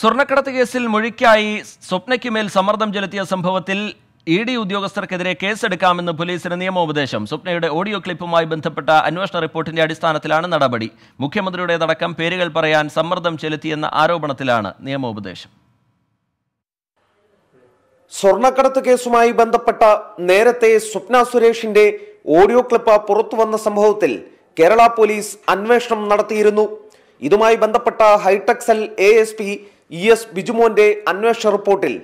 സ്വർണ്ണക്കടത്ത് കേസിൽ മൊഴിക്കായി സ്വപ്നയ്ക്ക് മേൽ സമ്മർദ്ദം ചെലുത്തിയ സംഭവത്തിൽ ഇ ഡി ഉദ്യോഗസ്ഥർക്കെതിരെ കേസെടുക്കാമെന്ന് പോലീസിന് നിയമോപദേശം സ്വപ്നയുടെ ഓഡിയോ ക്ലിപ്പുമായി ബന്ധപ്പെട്ട അന്വേഷണ റിപ്പോർട്ടിന്റെ അടിസ്ഥാനത്തിലാണ് നടപടി മുഖ്യമന്ത്രിയുടേതടക്കം പേരുകൾ പറയാൻ സമ്മർദ്ദം ചെലുത്തിയെന്ന ആരോപണത്തിലാണ് നിയമോപദേശം സ്വർണ്ണക്കടത്ത് കേസുമായി ബന്ധപ്പെട്ട നേരത്തെ സ്വപ്ന സുരേഷിന്റെ ഓഡിയോ ക്ലിപ്പ് പുറത്തുവന്ന സംഭവത്തിൽ കേരള പോലീസ് അന്വേഷണം നടത്തിയിരുന്നു ഇതുമായി ബന്ധപ്പെട്ട cell A S P E S ബിജുമോന്റെ അന്വേഷണ റിപ്പോർട്ടിൽ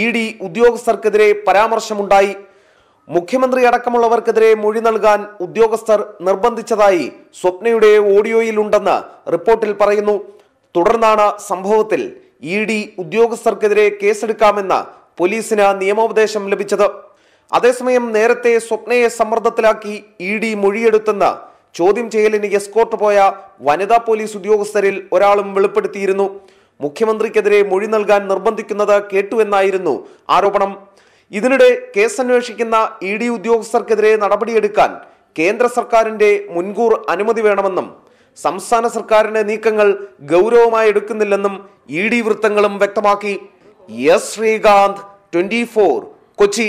ഇ ഡി ഉദ്യോഗസ്ഥർക്കെതിരെ പരാമർശമുണ്ടായി മുഖ്യമന്ത്രി അടക്കമുള്ളവർക്കെതിരെ മൊഴി നൽകാൻ ഉദ്യോഗസ്ഥർ നിർബന്ധിച്ചതായി സ്വപ്നയുടെ ഓഡിയോയിലുണ്ടെന്ന് റിപ്പോർട്ടിൽ പറയുന്നു തുടർന്നാണ് സംഭവത്തിൽ ഇ ഡി ഉദ്യോഗസ്ഥർക്കെതിരെ കേസെടുക്കാമെന്ന് പോലീസിന് നിയമോപദേശം ലഭിച്ചത് അതേസമയം നേരത്തെ സ്വപ്നയെ സമ്മർദ്ദത്തിലാക്കി ഇ ഡി മൊഴിയെടുത്തെന്ന് ചോദ്യം ചെയ്യലിന് എസ്കോർട്ട് പോയ വനിതാ പോലീസ് ഉദ്യോഗസ്ഥരിൽ ഒരാളും വെളിപ്പെടുത്തിയിരുന്നു മുഖ്യമന്ത്രിക്കെതിരെ മൊഴി നൽകാൻ നിർബന്ധിക്കുന്നത് കേട്ടുവെന്നായിരുന്നു ആരോപണം ഇതിനിടെ കേസ് അന്വേഷിക്കുന്ന ഇ ഡി ഉദ്യോഗസ്ഥർക്കെതിരെ നടപടിയെടുക്കാൻ കേന്ദ്ര സർക്കാരിന്റെ മുൻകൂർ അനുമതി വേണമെന്നും സംസ്ഥാന സർക്കാരിന്റെ നീക്കങ്ങൾ ഗൗരവമായി എടുക്കുന്നില്ലെന്നും ഇ ഡി വൃത്തങ്ങളും വ്യക്തമാക്കി എസ് ശ്രീകാന്ത് ട്വന്റി കൊച്ചി